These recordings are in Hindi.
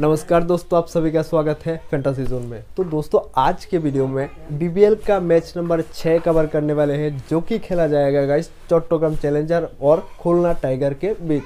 नमस्कार दोस्तों आप सभी का स्वागत है फैंटासी जोन में तो दोस्तों आज के वीडियो में बीबीएल का मैच नंबर छः कवर करने वाले हैं जो कि खेला जाएगा गाइस चौटोग्राम चैलेंजर और खुलना टाइगर के बीच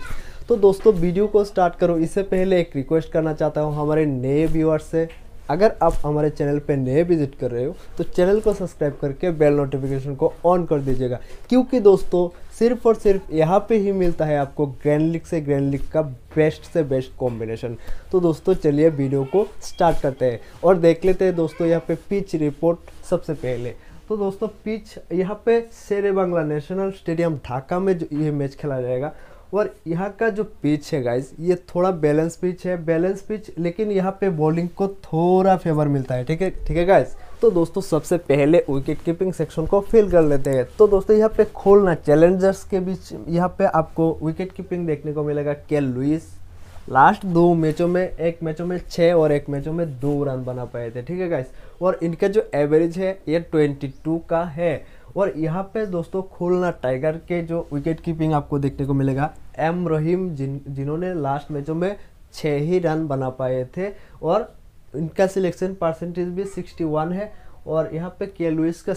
तो दोस्तों वीडियो को स्टार्ट करो इससे पहले एक रिक्वेस्ट करना चाहता हूँ हमारे नए व्यूअर्स से अगर आप हमारे चैनल पर नए विजिट कर रहे हो तो चैनल को सब्सक्राइब करके बेल नोटिफिकेशन को ऑन कर दीजिएगा क्योंकि दोस्तों सिर्फ और सिर्फ यहाँ पे ही मिलता है आपको ग्रैंड से ग्रैंड का बेस्ट से बेस्ट कॉम्बिनेशन तो दोस्तों चलिए वीडियो को स्टार्ट करते हैं और देख लेते हैं दोस्तों यहाँ पे पिच रिपोर्ट सबसे पहले तो दोस्तों पिच यहाँ पे शेर बांग्ला नेशनल स्टेडियम ढाका में जो ये मैच खेला जाएगा और यहाँ का जो पिच है गाइज ये थोड़ा बैलेंस पिच है बैलेंस पिच लेकिन यहाँ पे बॉलिंग को थोड़ा फेवर मिलता है ठीक है ठीक है गाइज़ तो दोस्तों सबसे पहले विकेट कीपिंग सेक्शन को फिल कर लेते हैं तो दोस्तों यहाँ पे खोलना चैलेंजर्स के बीच यहाँ पे आपको विकेट कीपिंग देखने को मिलेगा के लुइस लास्ट दो मैचों में एक मैचों में छः और एक मैचों में दो रन बना पाए थे ठीक है गाइस और इनका जो एवरेज है ये ट्वेंटी टू का है और यहाँ पे दोस्तों खोलना टाइगर के जो विकेट कीपिंग आपको देखने को मिलेगा एम रहीम जिन जिन्होंने लास्ट मैचों में छः ही रन बना पाए थे और इनका सिलेक्शन परसेंटेज भी 61 है और यहाँ पे के लुइस का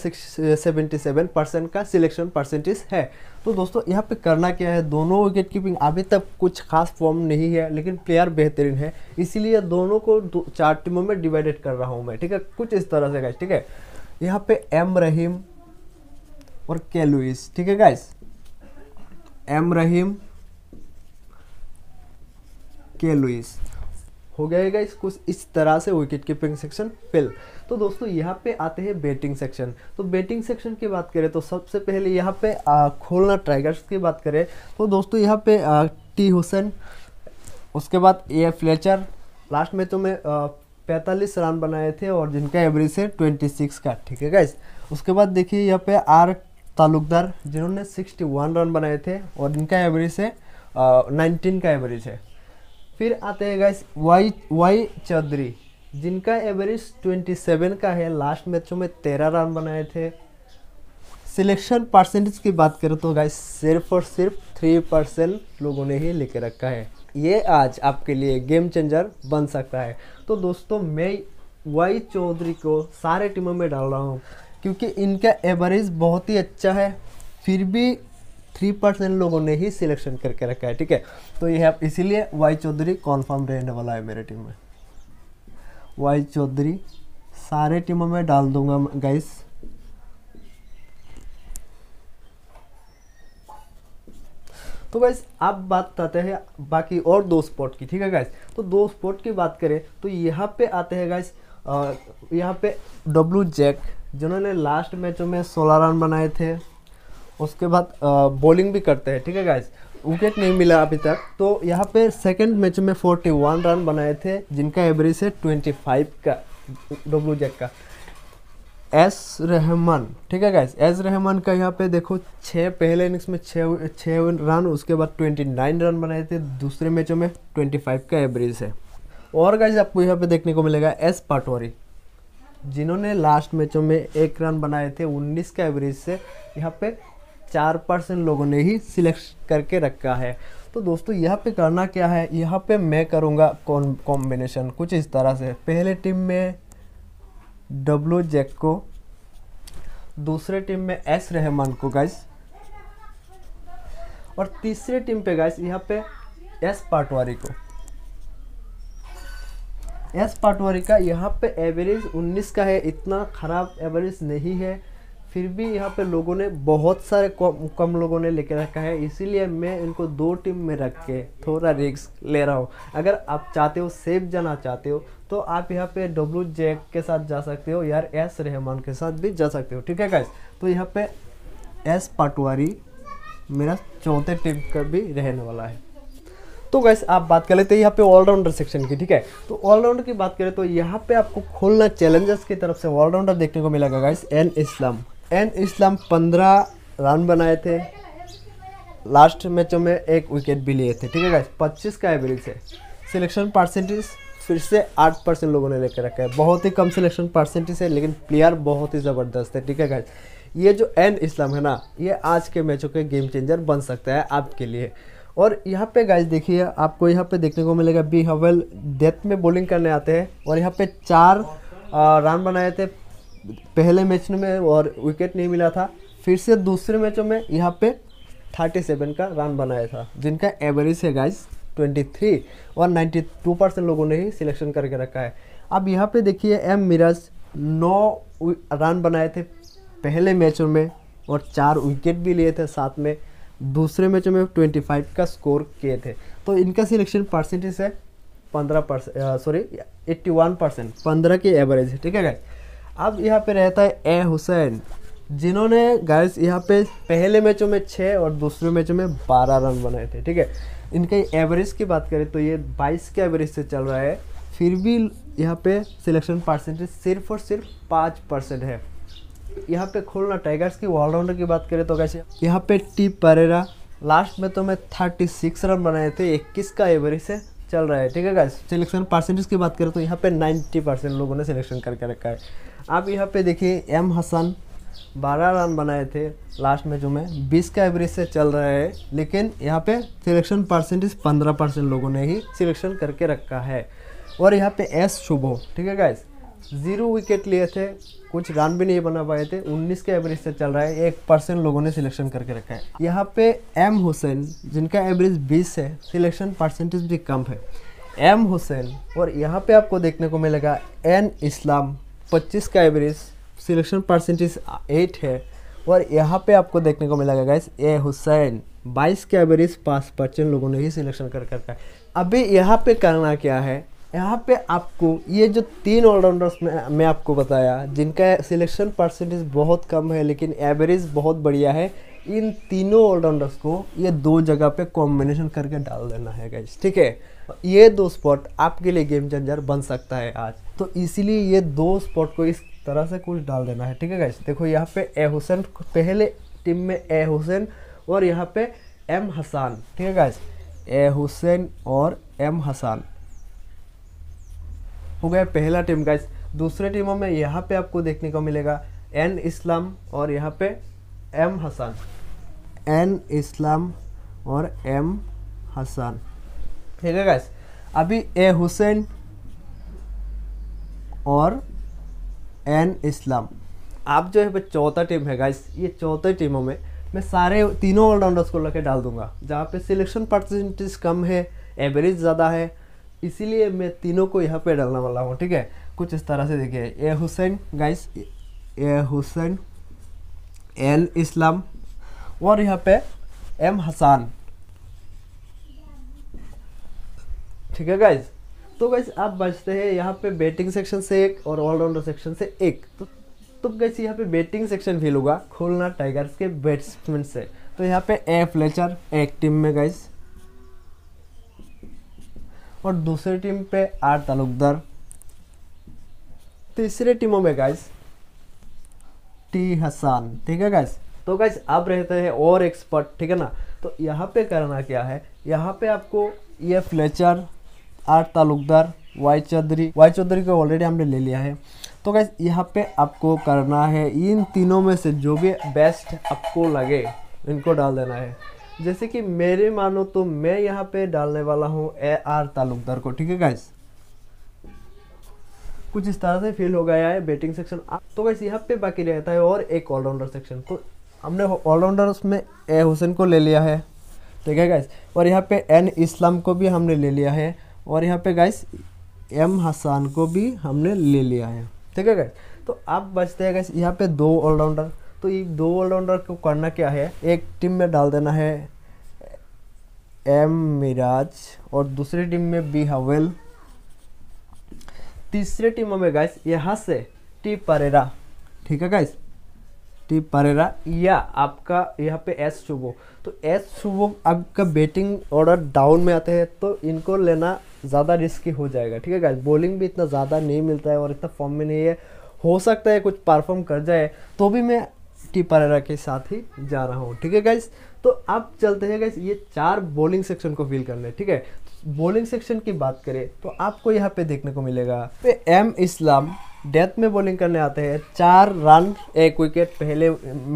सेवेंटी सेवन परसेंट का सिलेक्शन परसेंटेज है तो दोस्तों यहाँ पे करना क्या है दोनों विकेट कीपिंग अभी तक कुछ खास फॉर्म नहीं है लेकिन प्लेयर बेहतरीन है इसीलिए दोनों को दो, चार टीमों में डिवाइडेड कर रहा हूँ मैं ठीक है कुछ इस तरह से गाइज ठीक है यहाँ पे एम रहीम और के लुइस ठीक है गाइस एम रहीम के लुइस हो गया है कुछ इस तरह से विकेट कीपिंग सेक्शन फिल तो दोस्तों यहाँ पे आते हैं बैटिंग सेक्शन तो बैटिंग सेक्शन की बात करें तो सबसे पहले यहाँ पे आ, खोलना ट्राइगर्स की बात करें तो दोस्तों यहाँ पे आ, टी हुसैन उसके बाद ए फ्लेचर लास्ट में तो मैं पैंतालीस रन बनाए थे और जिनका एवरेज है ट्वेंटी सिक्स का ठीक है गाइज उसके बाद देखिए यहाँ पे आर तालुकदार जिन्होंने सिक्सटी वन रन बनाए थे और इनका एवरेज है नाइनटीन का एवरेज है फिर आते हैं गाइस वाई वाई चौधरी जिनका एवरेज 27 का है लास्ट मैचों में 13 रन बनाए थे सिलेक्शन परसेंटेज की बात करें तो गाइस सिर्फ और सिर्फ थ्री परसेंट लोगों ने ही लेके रखा है ये आज आपके लिए गेम चेंजर बन सकता है तो दोस्तों मैं वाई चौधरी को सारे टीमों में डाल रहा हूँ क्योंकि इनका एवरेज बहुत ही अच्छा है फिर भी थ्री परसेंट लोगों ने ही सिलेक्शन करके रखा है ठीक है तो ये इसीलिए वाई चौधरी कॉन्फर्म रहने वाला है मेरे टीम में वाई चौधरी सारे टीमों में डाल दूंगा गाइस तो गाइस आप बात करते हैं बाकी और दो स्पॉट की ठीक है गाइस तो दो स्पॉट की बात करें तो यहाँ पे आते हैं गाइस यहाँ पे डब्लू जैक जिन्होंने लास्ट मैचों में सोलह रन बनाए थे उसके बाद बॉलिंग भी करते हैं ठीक है गाइज विकेट नहीं मिला अभी तक तो यहाँ पे सेकंड मैच में 41 रन बनाए थे जिनका एवरेज है 25 का डब्ल्यू जेक का एस रहमान ठीक है गाइस एस रहमान का यहाँ पे देखो छः पहले इनिंग्स में छः छः रन उसके बाद 29 रन बनाए थे दूसरे मैचों में 25 का एवरेज है और गाइस आपको यहाँ पे देखने को मिलेगा एस पाटोरी जिन्होंने लास्ट मैचों में एक रन बनाए थे 19 का एवरेज से यहाँ पे चार परसेंट लोगों ने ही सिलेक्ट करके रखा है तो दोस्तों यहाँ पे करना क्या है यहाँ पे मैं करूँगा कौन कॉम्बिनेशन कुछ इस तरह से पहले टीम में डब्लू जैक को दूसरे टीम में एस रहमान को गाइस और तीसरे टीम पे गाइस यहाँ पे एस पाटवारी को एस पाटवारी का यहाँ पे एवरेज 19 का है इतना ख़राब एवरेज नहीं है फिर भी यहाँ पे लोगों ने बहुत सारे कम, कम लोगों ने लेके रखा है इसीलिए मैं इनको दो टीम में रख के थोड़ा रिक्स ले रहा हूँ अगर आप चाहते हो सेफ जाना चाहते हो तो आप यहाँ पे डब्ल्यू जेक के साथ जा सकते हो यार एस रहमान के साथ भी जा सकते हो ठीक है गाइस तो यहाँ पे एस पाटवारी मेरा चौथे टीम का भी रहने वाला है तो गैस आप बात कर लेते हैं यहाँ पे ऑलराउंडर सेक्शन की ठीक है तो ऑलराउंडर की बात करें तो यहाँ पे आपको खोलना चैलेंजर्स की तरफ से ऑलराउंडर देखने को मिलेगा guys N Islam N Islam पंद्रह रन बनाए थे लास्ट मैचों में एक विकेट भी लिए थे ठीक है गाइस पच्चीस का एवरेज है सिलेक्शन परसेंटेज फिर से आठ परसेंट लोगों ने लेकर रखा है बहुत ही कम सिलेक्शन परसेंटेज है लेकिन प्लेयर बहुत ही ज़बरदस्त है ठीक है गाइस ये जो एन इस्लाम है ना ये आज के मैचों के गेम चेंजर बन सकता है आपके लिए और यहाँ पे गाइस देखिए आपको यहाँ पे देखने को मिलेगा बी हवेल डेथ में बॉलिंग करने आते हैं और यहाँ पे चार रन बनाए थे पहले मैच में और विकेट नहीं मिला था फिर से दूसरे मैचों में यहाँ पे 37 का रन बनाया था जिनका एवरेज है गाइज 23 और 92 परसेंट लोगों ने ही सिलेक्शन करके रखा है अब यहाँ पे देखिए एम मिराज नौ रन बनाए थे पहले मैचों में और चार विकेट भी लिए थे साथ में दूसरे मैचों में 25 का स्कोर किए थे तो इनका सिलेक्शन परसेंटेज है पंद्रह percent sorry eighty one percent पंद्रह की एवरेज है ठीक है गाइज अब यहाँ पे रहता है ए हुसैन जिन्होंने गाइस यहाँ पे पहले मैचों में छः और दूसरे मैचों में बारह रन बनाए थे ठीक है इनके एवरेज की बात करें तो ये बाईस के एवरेज से चल रहा है फिर भी यहाँ पे सिलेक्शन परसेंटेज सिर्फ और सिर्फ पाँच परसेंट है यहाँ पे खोलना टाइगर्स की ऑलराउंडर की बात करें तो कैसे यहाँ पे टी परेरा लास्ट में तो मैं थर्टी सिक्स रन बनाए थे इक्कीस का एवरेज है चल रहा है ठीक है गाइस सिलेक्शन परसेंटेज की बात करें तो यहाँ पे 90 परसेंट लोगों ने सिलेक्शन करके रखा है आप यहाँ पे देखिए एम हसन बारह रन बनाए थे लास्ट मैचों में बीस का एवरेज से चल रहा है लेकिन यहाँ पे सिलेक्शन परसेंटेज पंद्रह परसेंट लोगों ने ही सिलेक्शन करके रखा है और यहाँ पे एस शुभो ठीक है गाइस जीरो विकेट लिए थे कुछ रन भी नहीं बना पाए थे 19 के एवरेज से चल रहा है एक परसेंट लोगों ने सिलेक्शन करके रखा है यहाँ पे एम हुसैन जिनका एवरेज 20 है सिलेक्शन परसेंटेज भी कम है एम हुसैन और यहाँ पे आपको देखने को मिलेगा एन इस्लाम 25 का एवरेज सिलेक्शन परसेंटेज 8 है और यहाँ पे आपको देखने को मिलेगा गैस ए हुसैन 22 का एवरेज पाँच परसेंट लोगों ने ही सिलेक्शन कर रखा है अभी यहाँ पे करना क्या है यहाँ पे आपको ये जो तीन ऑलराउंडर्स में मैं आपको बताया जिनका सिलेक्शन परसेंटेज बहुत कम है लेकिन एवरेज बहुत बढ़िया है इन तीनों ऑलराउंडर्स को ये दो जगह पे कॉम्बिनेशन करके डाल देना है गाइज ठीक है ये दो स्पॉट आपके लिए गेम चेंजर बन सकता है आज तो इसीलिए ये दो स्पॉट को इस तरह से कुछ डाल देना है ठीक है गाइज देखो यहाँ पे ए हुसैन पहले टीम में ए हुसैन और यहाँ पे एम हसान ठीक है गाइज ए हुसैन और एम हसान हो गया पहला टीम गाइस दूसरे टीमों में यहाँ पे आपको देखने को मिलेगा एन इस्लाम और यहाँ पे एम हसन एन इस्लाम और एम हसन ठीक है गैस अभी ए हुसैन और एन इस्लाम आप जो है चौथा टीम है गाइस ये चौथे टीमों में मैं सारे तीनों ऑलराउंडर्स को लेकर डाल दूंगा जहाँ पे सिलेक्शन परसेंटेज कम है एवरेज ज़्यादा है इसीलिए मैं तीनों को यहाँ पे डालने वाला हूँ ठीक है कुछ इस तरह से देखिए A Hussain guys A Hussain L Islam और यहाँ पे एम हसान ठीक है गाइज तो गाइज आप बचते हैं यहाँ पे बैटिंग सेक्शन से एक और ऑलराउंडर सेक्शन से एक तो तो गाइस यहाँ पे बैटिंग सेक्शन फील होगा खोलना टाइगर्स के बैट्समैन से तो यहाँ पे ए फ्लेचर एक टीम में गाइस और दूसरी टीम पे आर तालुकदार तीसरे टीमों में गाइस टी हसान ठीक है गाइस तो गाइस आप रहते हैं और एक्सपर्ट ठीक है ना तो यहाँ पे करना क्या है यहाँ पे आपको ये Fletcher R Talukdar Y Chowdhury Y Chowdhury को ऑलरेडी हमने ले लिया है तो गाइस यहाँ पे आपको करना है इन तीनों में से जो भी बेस्ट आपको लगे इनको डाल देना है जैसे कि मेरे मानो तो मैं यहाँ पे डालने वाला हूँ ए आर तालुकदार को ठीक है गाइस कुछ इस तरह से फील हो गया है बैटिंग सेक्शन तो गाइस यहाँ पे बाकी रहता है और एक ऑलराउंडर सेक्शन तो हमने ऑलराउंडर में ए हुसैन को ले लिया है ठीक है गाइस और यहाँ पे एन इस्लाम को भी हमने ले लिया है और यहाँ पे गाइस एम हसान को भी हमने ले लिया है ठीक है गाइस तो आप बचते हैं गाइस यहाँ पे दो ऑलराउंडर तो ये दो ऑलराउंडर को करना क्या है एक टीम में डाल देना है एम मिराज और दूसरी टीम में बी हवेल तीसरे टीमों में गाइस यहाँ से टी परेरा ठीक है गाइस टी परेरा या आपका यहाँ पे एस शुभो तो एस शुभो आपका बैटिंग ऑर्डर डाउन में आते हैं तो इनको लेना ज़्यादा रिस्की हो जाएगा ठीक है गाइस बॉलिंग भी इतना ज़्यादा नहीं मिलता है और इतना फॉर्म में नहीं है हो सकता है कुछ परफॉर्म कर जाए तो भी मैं टीपारेरा के साथ ही जा रहा हूँ ठीक है गाइज तो अब चलते हैं गाइज ये चार बॉलिंग सेक्शन को फील करने ठीक है बॉलिंग सेक्शन की बात करें तो आपको यहाँ पे देखने को मिलेगा पे एम इस्लाम डेथ में बॉलिंग करने आते हैं चार रन एक विकेट पहले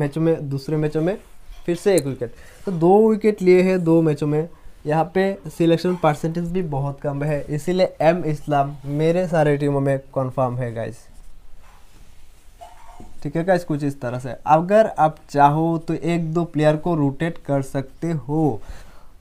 मैचों में दूसरे मैचों में फिर से एक विकेट तो दो विकेट लिए हैं दो मैचों में यहाँ पे सिलेक्शन परसेंटेज भी बहुत कम है इसीलिए एम इस्लाम मेरे सारे टीमों में कन्फर्म है गाइज़ ठीक है गाइस कुछ इस तरह से अगर आप चाहो तो एक दो प्लेयर को रोटेट कर सकते हो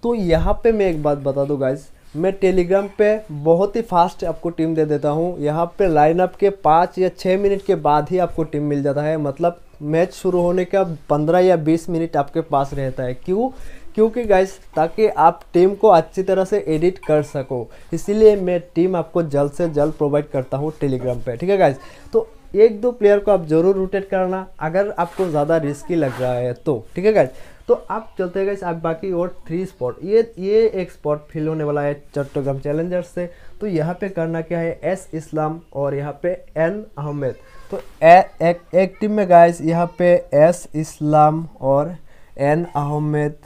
तो यहाँ पे मैं एक बात बता दूँ गाइज मैं टेलीग्राम पे बहुत ही फास्ट आपको टीम दे देता हूँ यहाँ पे लाइनअप के पाँच या छः मिनट के बाद ही आपको टीम मिल जाता है मतलब मैच शुरू होने का पंद्रह या बीस मिनट आपके पास रहता है क्यों क्योंकि गाइस ताकि आप टीम को अच्छी तरह से एडिट कर सको इसीलिए मैं टीम आपको जल्द से जल्द प्रोवाइड करता हूँ टेलीग्राम पे ठीक है गाइज तो एक दो प्लेयर को आप जरूर रोटेट करना अगर आपको ज़्यादा रिस्की लग रहा है तो ठीक है गाइज तो आप चलते हैं गाइज आप बाकी और थ्री स्पॉट ये ये एक स्पॉट फिल होने वाला है चट्टोग्राम चैलेंजर्स से तो यहाँ पे करना क्या है एस इस्लाम और यहाँ पे एन अहमद तो ए, एक, एक टीम में गाइज यहाँ पे एस इस्लाम और एन अहमद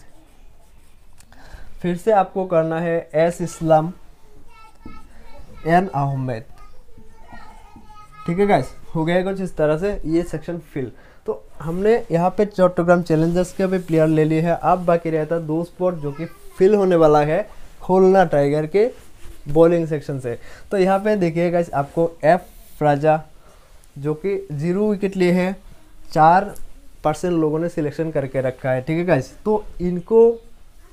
फिर से आपको करना है एस इस्लाम एन अहमद ठीक है गैस हो गया कुछ इस तरह से ये सेक्शन फिल तो हमने यहाँ पे चौटोग्राम चैलेंजर्स के भी प्लेयर ले लिए हैं अब बाकी रहता दो स्पॉट जो कि फिल होने वाला है खोलना टाइगर के बॉलिंग सेक्शन से तो यहाँ पे देखिएगा आपको एफ राजा जो कि जीरो विकेट लिए हैं चार परसेंट लोगों ने सिलेक्शन करके रखा है ठीक है गैस तो इनको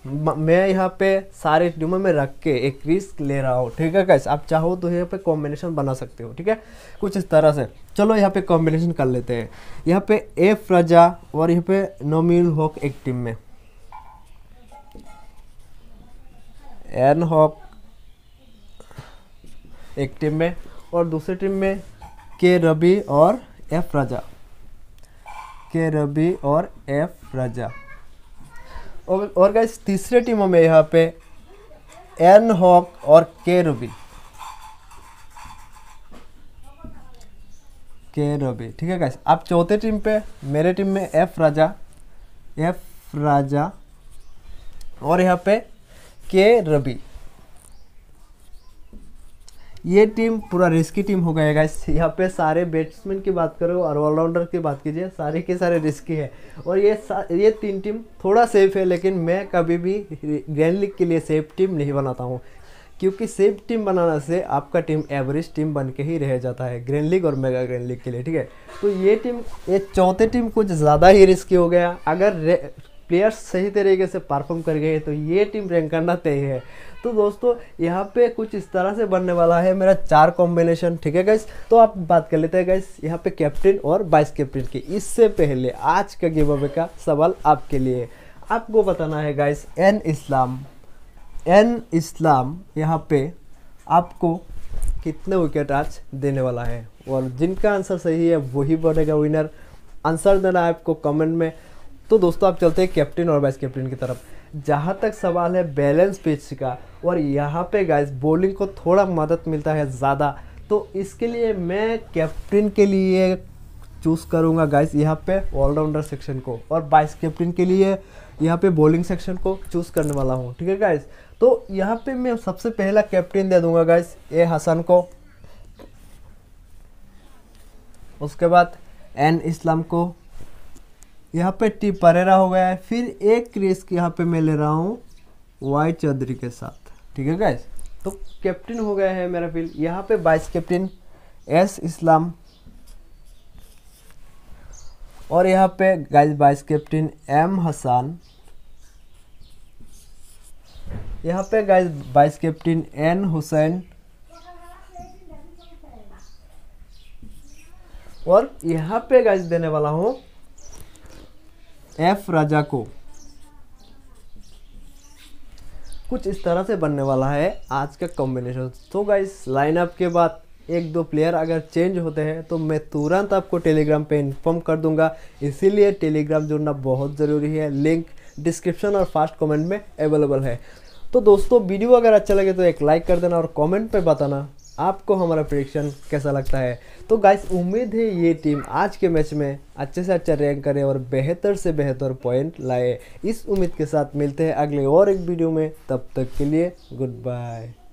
मैं यहाँ पे सारे ट्यूमर में रख के एक रिस्क ले रहा हूँ ठीक है कैसे आप चाहो तो यहाँ पे कॉम्बिनेशन बना सकते हो ठीक है कुछ इस तरह से चलो यहाँ पे कॉम्बिनेशन कर लेते हैं यहाँ पे ए फ्रजा और यहाँ पे नोमिन हॉक एक टीम में एन हॉक एक टीम में और दूसरी टीम में के रबी और एफ रजा के रबी और एफ रजा और गाइस तीसरे टीमों में यहाँ पे एन हॉक और के रूबी के रबी ठीक है गाइस आप चौथे टीम पे मेरे टीम में एफ राजा एफ राजा और यहाँ पे के रबी ये टीम पूरा रिस्की टीम हो है इस यहाँ पे सारे बैट्समैन की बात करो और ऑलराउंडर की बात कीजिए सारे के सारे रिस्की है और ये ये तीन टीम थोड़ा सेफ है लेकिन मैं कभी भी ग्रैंड लीग के लिए सेफ टीम नहीं बनाता हूँ क्योंकि सेफ टीम बनाने से आपका टीम एवरेज टीम बन के ही रह जाता है ग्रैंड लीग और मेगा ग्रैंड लीग के लिए ठीक है तो ये टीम ये चौथे टीम कुछ ज़्यादा ही रिस्की हो गया अगर प्लेयर्स सही तरीके से परफॉर्म कर गए तो ये टीम रैंक करना तय है तो दोस्तों यहाँ पे कुछ इस तरह से बनने वाला है मेरा चार कॉम्बिनेशन ठीक है गैस तो आप बात कर लेते हैं गैस यहाँ पे कैप्टन और वाइस कैप्टन की इससे पहले आज का गेम अवे का सवाल आपके लिए आपको बताना है guys N Islam N Islam यहाँ पे आपको कितने विकेट आज देने वाला है और जिनका आंसर सही है वही बनेगा विनर आंसर देना है आपको कमेंट में तो दोस्तों आप चलते हैं कैप्टन और वाइस कैप्टन की तरफ जहाँ तक सवाल है बैलेंस पिच का और यहाँ पे गाइस बॉलिंग को थोड़ा मदद मिलता है ज़्यादा तो इसके लिए मैं कैप्टन के लिए चूज़ करूँगा गाइस यहाँ पे ऑलराउंडर सेक्शन को और वाइस कैप्टन के लिए यहाँ पे बॉलिंग सेक्शन को चूज़ करने वाला हूँ ठीक है गाइस तो यहाँ पे मैं सबसे पहला कैप्टन दे दूंगा गाइस ए हसन को उसके बाद एन इस्लाम को यहाँ पे टी परेरा हो गया है फिर एक क्रेज यहाँ पे मैं ले रहा हूँ वाई चौधरी के साथ ठीक है गैस तो कैप्टन हो गया है मेरा फील्ड यहाँ पे वाइस कैप्टन एस इस्लाम और यहाँ पे guys vice captain M Hasan यहाँ पे guys vice captain N Hussain और यहाँ पे गाइस देने वाला हूँ एफ राजा को कुछ इस तरह से बनने वाला है आज का कॉम्बिनेशन तो गाइस लाइनअप के बाद एक दो प्लेयर अगर चेंज होते हैं तो मैं तुरंत आपको टेलीग्राम पे इन्फॉर्म कर दूंगा इसीलिए टेलीग्राम जुड़ना बहुत ज़रूरी है लिंक डिस्क्रिप्शन और फास्ट कमेंट में अवेलेबल है तो दोस्तों वीडियो अगर अच्छा लगे तो एक लाइक कर देना और कमेंट पे बताना आपको हमारा प्रिडिक्शन कैसा लगता है तो गाइस उम्मीद है ये टीम आज के मैच में अच्छे से अच्छा रैंक करे और बेहतर से बेहतर पॉइंट लाए इस उम्मीद के साथ मिलते हैं अगले और एक वीडियो में तब तक के लिए गुड बाय